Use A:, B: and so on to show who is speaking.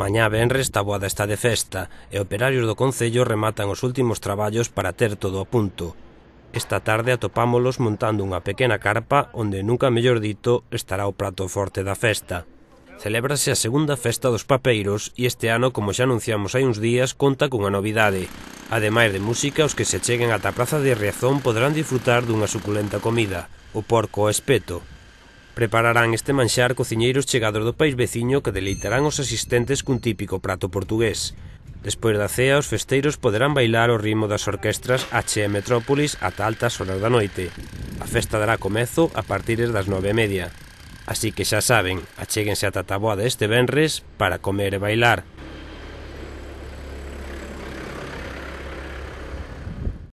A: Mañá venres Taboada está de festa e operarios do Concello rematan os últimos traballos para ter todo a punto. Esta tarde atopámolos montando unha pequena carpa onde nunca mellor dito estará o prato forte da festa. Celébrase a segunda festa dos papeiros e este ano, como xa anunciamos hai uns días, conta cunha novidade. Ademais de música, os que se cheguen ata a Praza de Riazón poderán disfrutar dunha suculenta comida, o porco espeto, Prepararán este manxar cociñeiros chegados do país veciño que deleitarán os asistentes cun típico prato portugués. Despois da cea, os festeiros poderán bailar o ritmo das orquestras HE Metrópolis ata altas horas da noite. A festa dará comezo a partir das nove e media. Así que xa saben, achéguense ata Taboada este venres para comer e bailar.